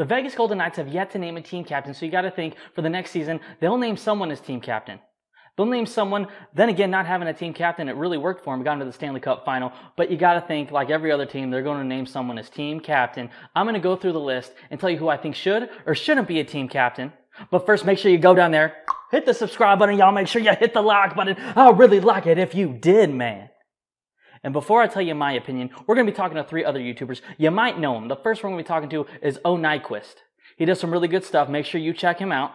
The Vegas Golden Knights have yet to name a team captain, so you got to think for the next season, they'll name someone as team captain. They'll name someone. Then again, not having a team captain, it really worked for them. Got into the Stanley Cup final. But you got to think, like every other team, they're going to name someone as team captain. I'm going to go through the list and tell you who I think should or shouldn't be a team captain. But first, make sure you go down there, hit the subscribe button, y'all. Make sure you hit the like button. I'll really like it if you did, man. And before I tell you my opinion, we're going to be talking to three other YouTubers. You might know them. The first one we'll be talking to is O Nyquist. He does some really good stuff. Make sure you check him out.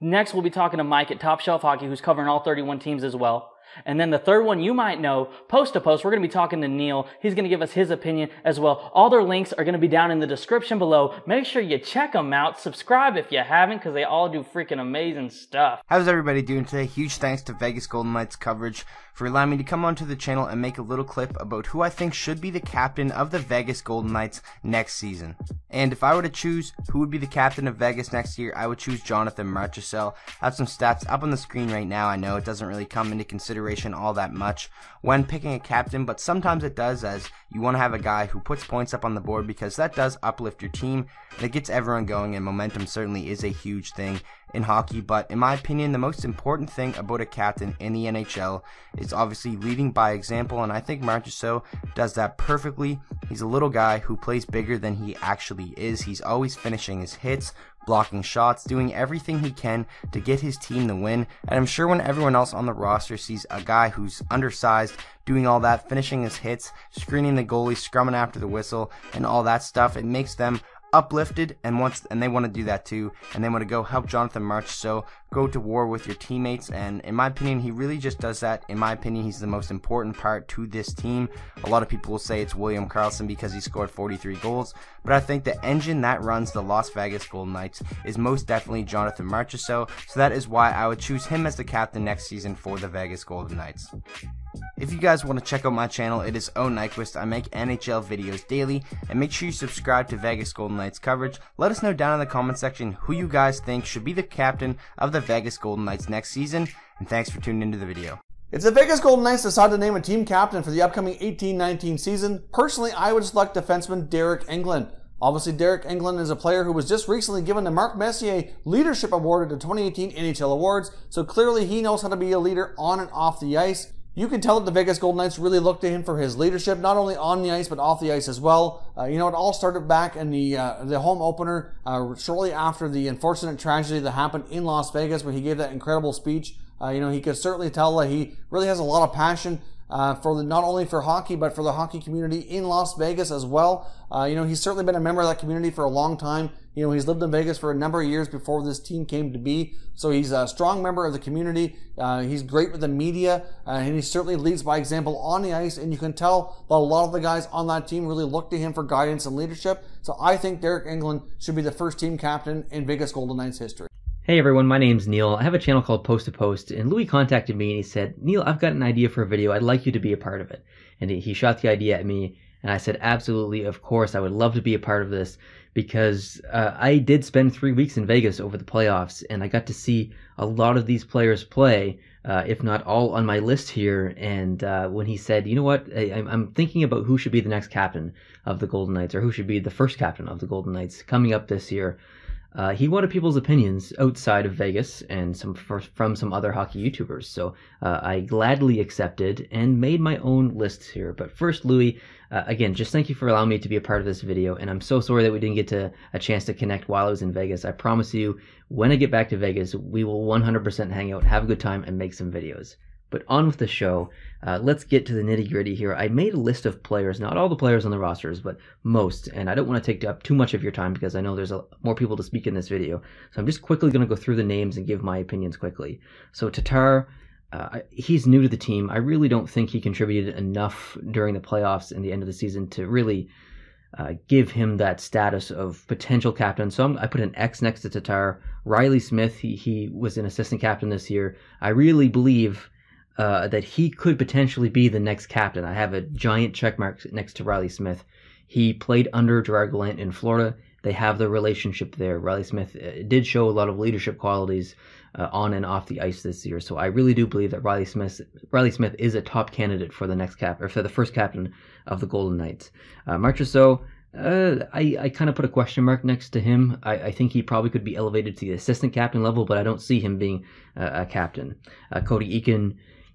Next, we'll be talking to Mike at Top Shelf Hockey, who's covering all 31 teams as well. And then the third one you might know, post to post, we're going to be talking to Neil. He's going to give us his opinion as well. All their links are going to be down in the description below. Make sure you check them out. Subscribe if you haven't because they all do freaking amazing stuff. How's everybody doing today? Huge thanks to Vegas Golden Knights coverage for allowing me to come onto the channel and make a little clip about who I think should be the captain of the Vegas Golden Knights next season. And if I were to choose who would be the captain of Vegas next year, I would choose Jonathan Marchessault. I have some stats up on the screen right now. I know it doesn't really come into consideration all that much when picking a captain, but sometimes it does as you want to have a guy who puts points up on the board because that does uplift your team and it gets everyone going and momentum certainly is a huge thing in hockey, but in my opinion, the most important thing about a captain in the NHL is is obviously leading by example, and I think Marchessault does that perfectly. He's a little guy who plays bigger than he actually is. He's always finishing his hits, blocking shots, doing everything he can to get his team the win. And I'm sure when everyone else on the roster sees a guy who's undersized doing all that, finishing his hits, screening the goalie, scrumming after the whistle, and all that stuff, it makes them uplifted and wants and they want to do that too and they want to go help Jonathan March so go to war with your teammates. And in my opinion, he really just does that. In my opinion, he's the most important part to this team. A lot of people will say it's William Carlson because he scored 43 goals, but I think the engine that runs the Las Vegas Golden Knights is most definitely Jonathan Marchessault. So that is why I would choose him as the captain next season for the Vegas Golden Knights. If you guys want to check out my channel, it is O Nyquist. I make NHL videos daily, and make sure you subscribe to Vegas Golden Knights coverage. Let us know down in the comment section who you guys think should be the captain of the Vegas Golden Knights next season, and thanks for tuning into the video. If the Vegas Golden Knights decide to name a team captain for the upcoming 18-19 season, personally I would select defenseman Derek Englund. Obviously, Derek Englund is a player who was just recently given the Mark Messier Leadership Award at the 2018 NHL Awards, so clearly he knows how to be a leader on and off the ice. You can tell that the Vegas Golden Knights really looked to him for his leadership, not only on the ice but off the ice as well. Uh, you know, it all started back in the uh, the home opener uh, shortly after the unfortunate tragedy that happened in Las Vegas, where he gave that incredible speech. Uh, you know, he could certainly tell that he really has a lot of passion uh, for the, not only for hockey but for the hockey community in Las Vegas as well. Uh, you know, he's certainly been a member of that community for a long time. You know, he's lived in Vegas for a number of years before this team came to be. So he's a strong member of the community. Uh, he's great with the media, uh, and he certainly leads by example on the ice. And you can tell that a lot of the guys on that team really look to him for guidance and leadership. So I think Derek England should be the first team captain in Vegas Golden Knights history. Hey everyone, my name's Neil. I have a channel called Post to Post, and Louis contacted me and he said, Neil, I've got an idea for a video. I'd like you to be a part of it. And he shot the idea at me. And I said, absolutely, of course, I would love to be a part of this because uh, I did spend three weeks in Vegas over the playoffs, and I got to see a lot of these players play, uh, if not all on my list here. And uh, when he said, you know what, I, am thinking about who should be the next captain of the Golden Knights or who should be the first captain of the Golden Knights coming up this year, uh, he wanted people's opinions outside of Vegas and some from some other hockey YouTubers. So uh, I gladly accepted and made my own lists here. But first, Louis, uh, again, just thank you for allowing me to be a part of this video. And I'm so sorry that we didn't get to a chance to connect while I was in Vegas. I promise you, when I get back to Vegas, we will 100% hang out, have a good time, and make some videos. But on with the show. Uh, let's get to the nitty gritty here. I made a list of players, not all the players on the rosters, but most. And I don't want to take up too much of your time because I know there's a, more people to speak in this video. So I'm just quickly going to go through the names and give my opinions quickly. So Tatar, uh, he's new to the team. I really don't think he contributed enough during the playoffs and the end of the season to really uh, give him that status of potential captain. So I'm, i put an X next to Tatar. Riley Smith, he, he was an assistant captain this year. I really believe uh, that he could potentially be the next captain. I have a giant check mark next to Riley Smith. He played under Gerard Gallant in Florida. They have the relationship there. Riley Smith uh, did show a lot of leadership qualities uh, on and off the ice this year. So I really do believe that Riley Smith Riley Smith is a top candidate for the next cap or for the first captain of the Golden Knights. Uh, Marchessault, uh, I, I kind of put a question mark next to him. I, I think he probably could be elevated to the assistant captain level, but I don't see him being a, a captain. Uh, Cody Eakin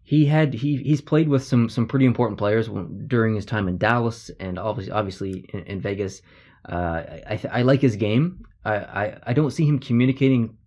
he had he he's played with some some pretty important players during his time in Dallas and obviously obviously in, in Vegas. Uh, I I like his game. I, I, I don't see him communicating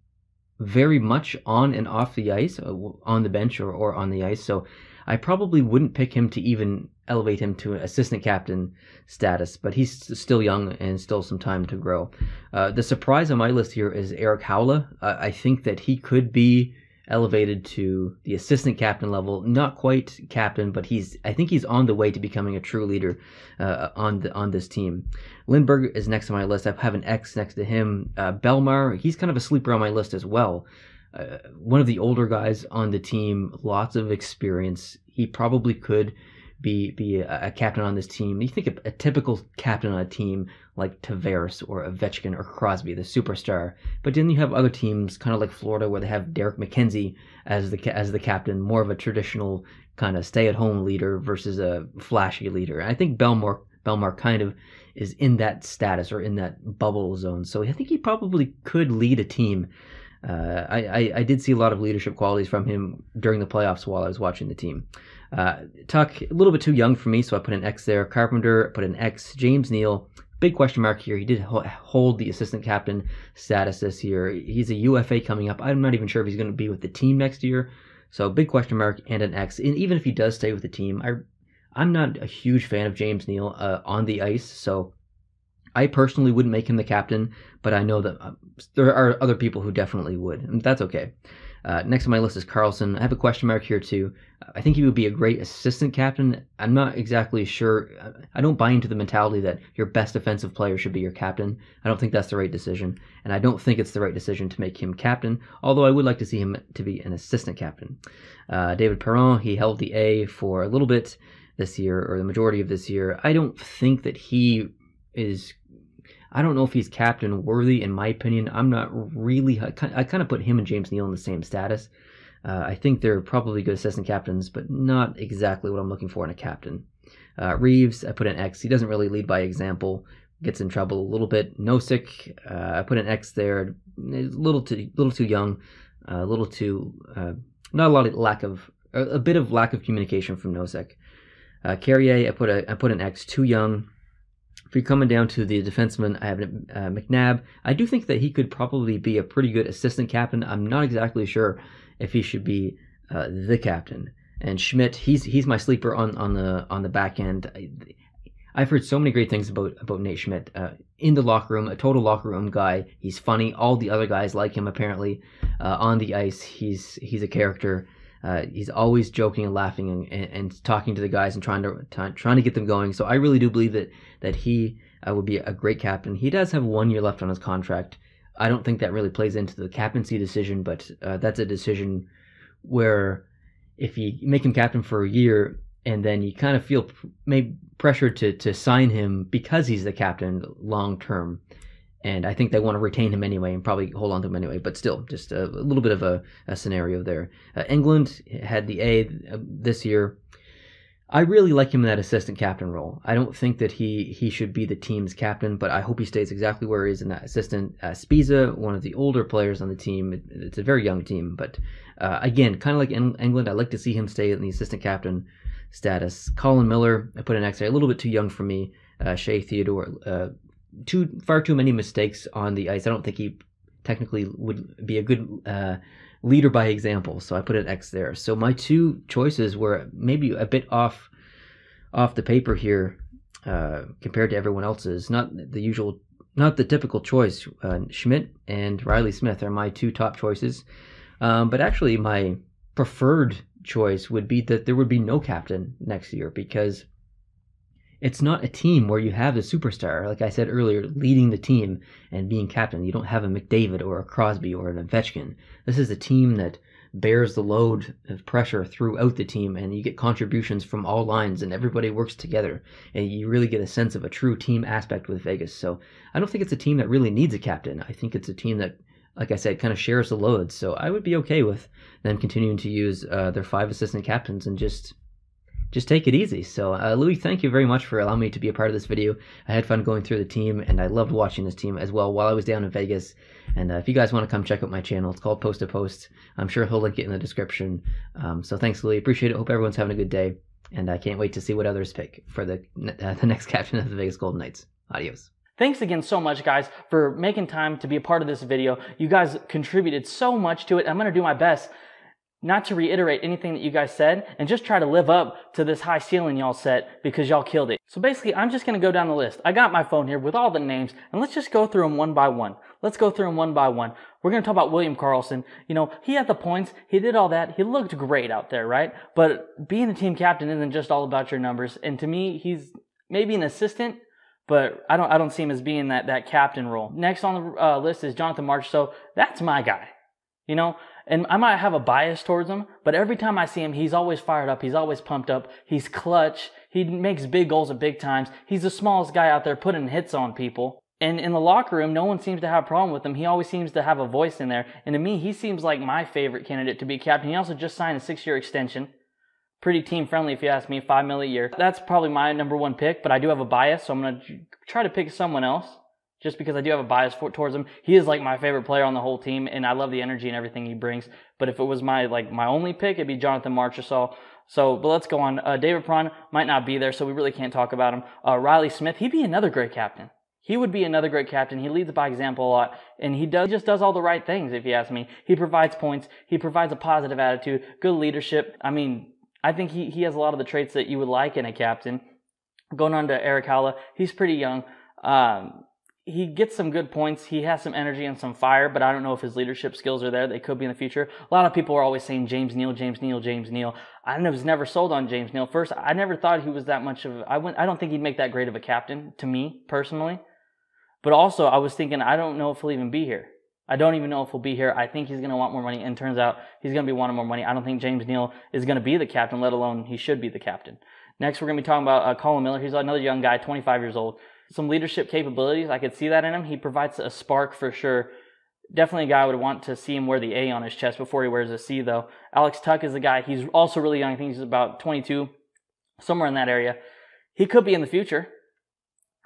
very much on and off the ice, uh, on the bench or, or on the ice. So I probably wouldn't pick him to even elevate him to assistant captain status. But he's still young and still some time to grow. Uh, the surprise on my list here is Eric Howla. Uh, I think that he could be elevated to the assistant captain level. Not quite captain, but he's I think he's on the way to becoming a true leader uh, on the, on this team. Lindbergh is next on my list. I have an X next to him. Uh, Belmar, he's kind of a sleeper on my list as well. Uh, one of the older guys on the team, lots of experience. He probably could be be a, a captain on this team. You think of a typical captain on a team like Tavares or Ovechkin or Crosby, the superstar. But then you have other teams, kind of like Florida, where they have Derek McKenzie as the as the captain, more of a traditional kind of stay-at-home leader versus a flashy leader. And I think Belmar Belmar kind of is in that status or in that bubble zone. So I think he probably could lead a team uh, I, I, I, did see a lot of leadership qualities from him during the playoffs while I was watching the team. Uh, Tuck, a little bit too young for me, so I put an X there. Carpenter, put an X. James Neal, big question mark here. He did hold the assistant captain status this year. He's a UFA coming up. I'm not even sure if he's going to be with the team next year. So big question mark and an X. And even if he does stay with the team, I I'm not a huge fan of James Neal uh, on the ice. So I personally wouldn't make him the captain, but I know that uh, there are other people who definitely would. And that's okay. Uh, next on my list is Carlson. I have a question mark here too. I think he would be a great assistant captain. I'm not exactly sure. Uh, I don't buy into the mentality that your best defensive player should be your captain. I don't think that's the right decision, and I don't think it's the right decision to make him captain. Although I would like to see him to be an assistant captain. Uh, David Perron, he held the A for a little bit this year, or the majority of this year. I don't think that he is I don't know if he's captain worthy, in my opinion. I'm not really, I kind of put him and James Neal in the same status. Uh, I think they're probably good assistant captains, but not exactly what I'm looking for in a captain. Uh, Reeves, I put an X. He doesn't really lead by example. Gets in trouble a little bit. Nosik, uh, I put an X there. A little too, little too young. A little too, uh, not a lot of lack of, a bit of lack of communication from Nosek. Uh, Carrier, I put a, I put an X. Too young if you're coming down to the defenseman, I have uh, McNabb. I do think that he could probably be a pretty good assistant captain. I'm not exactly sure if he should be uh, the captain. And Schmidt, he's he's my sleeper on, on the on the back end. I, have heard so many great things about about Nate Schmidt uh, in the locker room, a total locker room guy. He's funny. All the other guys like him apparently. Uh, on the ice, he's he's a character. Uh, he's always joking and laughing and, and, talking to the guys and trying to t- trying to get them going. So I really do believe that that he uh, would be a great captain. He does have one year left on his contract. I don't think that really plays into the captaincy decision, but uh, that's a decision where if you make him captain for a year and then you kind of feel maybe pressured to to sign him because he's the captain long term and I think they want to retain him anyway and probably hold on to him anyway. But still, just a, a little bit of a, a scenario there. Uh, England had the A uh, this year. I really like him in that assistant captain role. I don't think that he he should be the team's captain, but I hope he stays exactly where he is in that assistant. Uh, Spiza, one of the older players on the team, it, it's a very young team, but uh, again, kind of like in England, I like to see him stay in the assistant captain status. Colin Miller, I put an X there, a little bit too young for me. Uh, Shea Theodore, uh, too far too many mistakes on the ice. I don't think he technically would be a good uh, leader by example. So I put an X there. So my two choices were maybe a bit off off the paper here uh, compared to everyone else's. Not the usual, not the typical choice. Uh, Schmidt and Riley Smith are my two top choices. Um, but actually, my preferred choice would be that there would be no captain next year because it's not a team where you have the superstar, like I said earlier, leading the team and being captain. You don't have a McDavid or a Crosby or an Ovechkin. This is a team that bears the load of pressure throughout the team, and you get contributions from all lines, and everybody works together, and you really get a sense of a true team aspect with Vegas. So I don't think it's a team that really needs a captain. I think it's a team that like I said, kind of shares the load. So I would be okay with them continuing to use uh, their five assistant captains and just just take it easy. So, uh, Louis, thank you very much for allowing me to be a part of this video. I had fun going through the team, and I loved watching this team as well while I was down in Vegas. And uh, if you guys want to come check out my channel, it's called Post to Post. I'm sure he'll link it in the description. Um, so, thanks, Louis. Appreciate it. Hope everyone's having a good day. And I can't wait to see what others pick for the, uh, the next captain of the Vegas Golden Knights. Adios. Thanks again so much, guys, for making time to be a part of this video. You guys contributed so much to it. I'm going to do my best not to reiterate anything that you guys said and just try to live up to this high ceiling y'all set because y'all killed it. So basically, I'm just going to go down the list. I got my phone here with all the names and let's just go through them one by one. Let's go through them one by one. We're going to talk about William Carlson. You know, he had the points. He did all that. He looked great out there, right? But being a team captain isn't just all about your numbers. And to me, he's maybe an assistant, but I don't, I don't see him as being that, that captain role. Next on the uh, list is Jonathan March. So that's my guy. You know, and I might have a bias towards him, but every time I see him, he's always fired up. He's always pumped up. He's clutch. He makes big goals at big times. He's the smallest guy out there putting hits on people. And in the locker room, no one seems to have a problem with him. He always seems to have a voice in there. And to me, he seems like my favorite candidate to be captain. He also just signed a six year extension. Pretty team friendly, if you ask me, five mil a year. That's probably my number one pick, but I do have a bias, so I'm going to try to pick someone else just because I do have a bias for, towards him. He is like my favorite player on the whole team, and I love the energy and everything he brings. But if it was my like my only pick, it'd be Jonathan Marchessault. So, but let's go on. Uh, David Perron might not be there, so we really can't talk about him. Uh, Riley Smith, he'd be another great captain. He would be another great captain. He leads by example a lot, and he does just does all the right things. If you ask me, he provides points. He provides a positive attitude, good leadership. I mean, I think he he has a lot of the traits that you would like in a captain. Going on to Eric Halla, he's pretty young. Um, he gets some good points. He has some energy and some fire, but I don't know if his leadership skills are there. They could be in the future. A lot of people are always saying James Neal, James Neal, James Neal. I was never sold on James Neal. First, I never thought he was that much of. I went, I don't think he'd make that great of a captain to me personally. But also, I was thinking I don't know if he'll even be here. I don't even know if he'll be here. I think he's going to want more money, and turns out he's going to be wanting more money. I don't think James Neal is going to be the captain, let alone he should be the captain. Next, we're going to be talking about uh, Colin Miller. He's another young guy, 25 years old some leadership capabilities. I could see that in him. He provides a spark for sure. Definitely a guy I would want to see him wear the A on his chest before he wears a C, though. Alex Tuck is a guy. He's also really young. I think he's about 22, somewhere in that area. He could be in the future.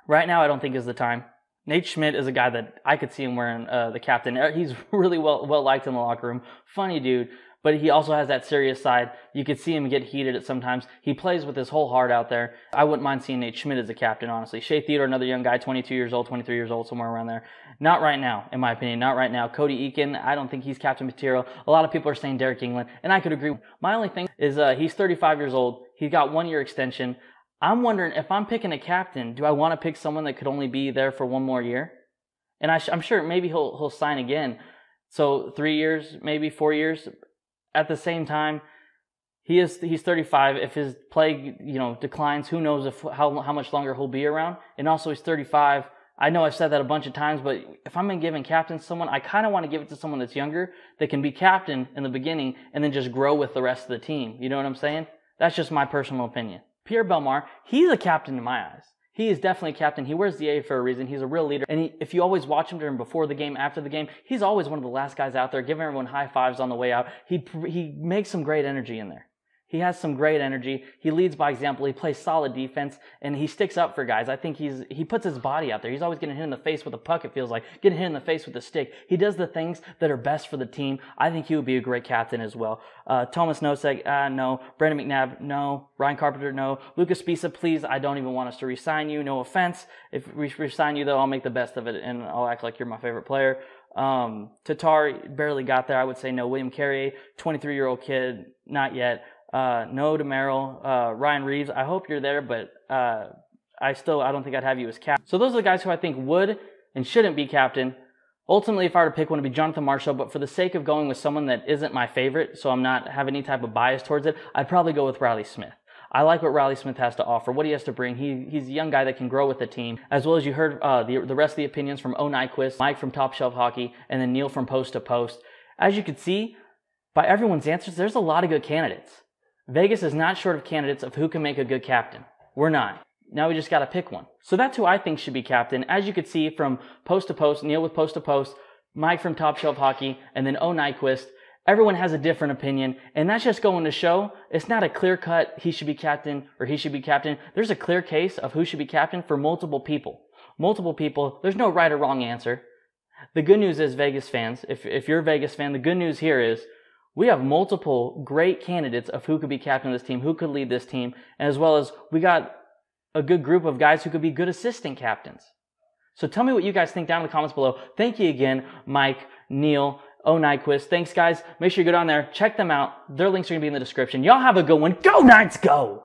Right now, I don't think is the time. Nate Schmidt is a guy that I could see him wearing uh, the captain. Uh, he's really well well liked in the locker room. Funny dude but he also has that serious side. You could see him get heated at sometimes. He plays with his whole heart out there. I wouldn't mind seeing Nate Schmidt as a captain, honestly. Shea Theodore, another young guy, 22 years old, 23 years old, somewhere around there. Not right now, in my opinion. Not right now. Cody Eakin, I don't think he's captain material. A lot of people are saying Derek England, and I could agree. My only thing is uh, he's 35 years old. He's got one year extension. I'm wondering if I'm picking a captain, do I want to pick someone that could only be there for one more year? And I am sure maybe he'll he'll sign again. So three years, maybe four years at the same time, he is he's 35. If his play you know declines, who knows if how how much longer he'll be around? And also he's 35. I know I've said that a bunch of times, but if I'm going giving captain someone, I kind of want to give it to someone that's younger that can be captain in the beginning and then just grow with the rest of the team. You know what I'm saying? That's just my personal opinion. Pierre Belmar, he's a captain in my eyes. He is definitely captain. He wears the A for a reason. He's a real leader. And he, if you always watch him during before the game, after the game, he's always one of the last guys out there giving everyone high fives on the way out. He, he makes some great energy in there. He has some great energy. He leads by example. He plays solid defense and he sticks up for guys. I think he's he puts his body out there. He's always getting hit in the face with a puck. It feels like getting hit in the face with a stick. He does the things that are best for the team. I think he would be a great captain as well. Uh, Thomas Nosek, uh, no. Brandon McNabb, no. Ryan Carpenter, no. Lucas Pisa, please. I don't even want us to resign you. No offense. If we resign you, though, I'll make the best of it and I'll act like you're my favorite player. Um, Tatar barely got there. I would say no. William Carrier, 23 year old kid, not yet. Uh, no to Merrill. Uh, Ryan Reeves, I hope you're there, but uh, I still I don't think I'd have you as captain. So those are the guys who I think would and shouldn't be captain. Ultimately, if I were to pick one, it'd be Jonathan Marshall, but for the sake of going with someone that isn't my favorite, so I'm not have any type of bias towards it, I'd probably go with Riley Smith. I like what Riley Smith has to offer, what he has to bring. He, he's a young guy that can grow with the team, as well as you heard uh, the, the rest of the opinions from O. Nyquist, Mike from Top Shelf Hockey, and then Neil from Post to Post. As you can see, by everyone's answers, there's a lot of good candidates. Vegas is not short of candidates of who can make a good captain. We're not. Now we just got to pick one. So that's who I think should be captain. As you could see from post to post, Neil with post to post, Mike from Top Shelf Hockey, and then O Nyquist, everyone has a different opinion. And that's just going to show it's not a clear cut, he should be captain or he should be captain. There's a clear case of who should be captain for multiple people. Multiple people, there's no right or wrong answer. The good news is, Vegas fans, if, if you're a Vegas fan, the good news here is we have multiple great candidates of who could be captain of this team, who could lead this team, as well as we got a good group of guys who could be good assistant captains. So tell me what you guys think down in the comments below. Thank you again, Mike, Neil, Oh Nyquist. Thanks, guys. Make sure you go down there, check them out. Their links are going to be in the description. Y'all have a good one. Go Knights, go!